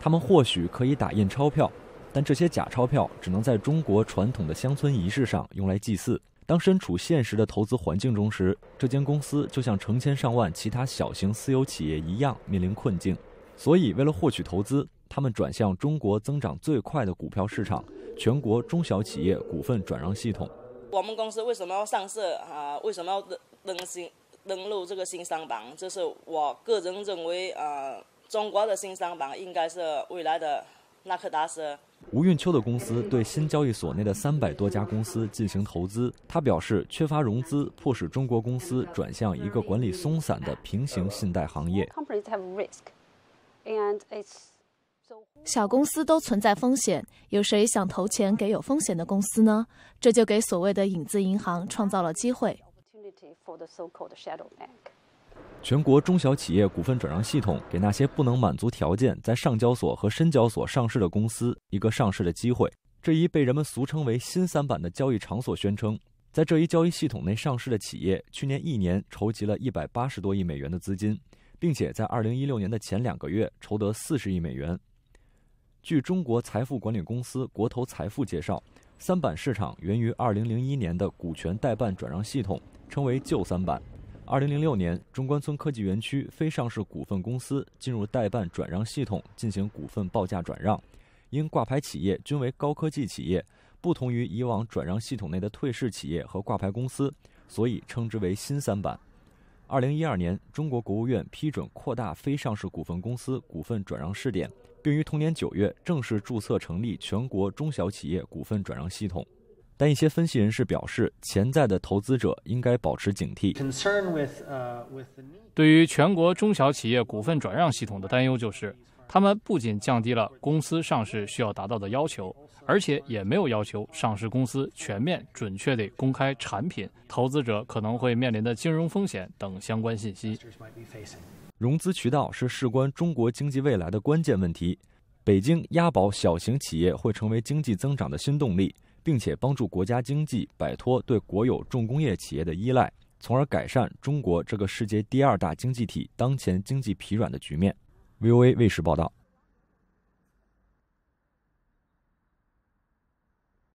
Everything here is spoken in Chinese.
他们或许可以打印钞票，但这些假钞票只能在中国传统的乡村仪式上用来祭祀。当身处现实的投资环境中时，这间公司就像成千上万其他小型私有企业一样面临困境。所以，为了获取投资，他们转向中国增长最快的股票市场——全国中小企业股份转让系统。我们公司为什么要上市啊？为什么要登登新登录这个新三板？这是我个人认为啊。中国的新三板应该是未来的纳克达斯。吴运秋的公司对新交易所内的三百多家公司进行投资。他表示，缺乏融资迫使中国公司转向一个管理松散的平行信贷行业。小公司都存在风险，有谁想投钱给有风险的公司呢？这就给所谓的影子银行创造了机会。全国中小企业股份转让系统给那些不能满足条件在上交所和深交所上市的公司一个上市的机会。这一被人们俗称为“新三板”的交易场所宣称，在这一交易系统内上市的企业，去年一年筹集了一百八十多亿美元的资金，并且在二零一六年的前两个月筹得四十亿美元。据中国财富管理公司国投财富介绍，三板市场源于二零零一年的股权代办转让系统，称为旧三板。二零零六年，中关村科技园区非上市股份公司进入代办转让系统进行股份报价转让，因挂牌企业均为高科技企业，不同于以往转让系统内的退市企业和挂牌公司，所以称之为新三板。二零一二年，中国国务院批准扩大非上市股份公司股份转让试点，并于同年九月正式注册成立全国中小企业股份转让系统。但一些分析人士表示，潜在的投资者应该保持警惕。对于全国中小企业股份转让系统的担忧就是，他们不仅降低了公司上市需要达到的要求，而且也没有要求上市公司全面、准确地公开产品、投资者可能会面临的金融风险等相关信息。融资渠道是事关中国经济未来的关键问题。北京押宝小型企业会成为经济增长的新动力。并且帮助国家经济摆脱对国有重工业企业的依赖，从而改善中国这个世界第二大经济体当前经济疲软的局面。VOA 卫视报道。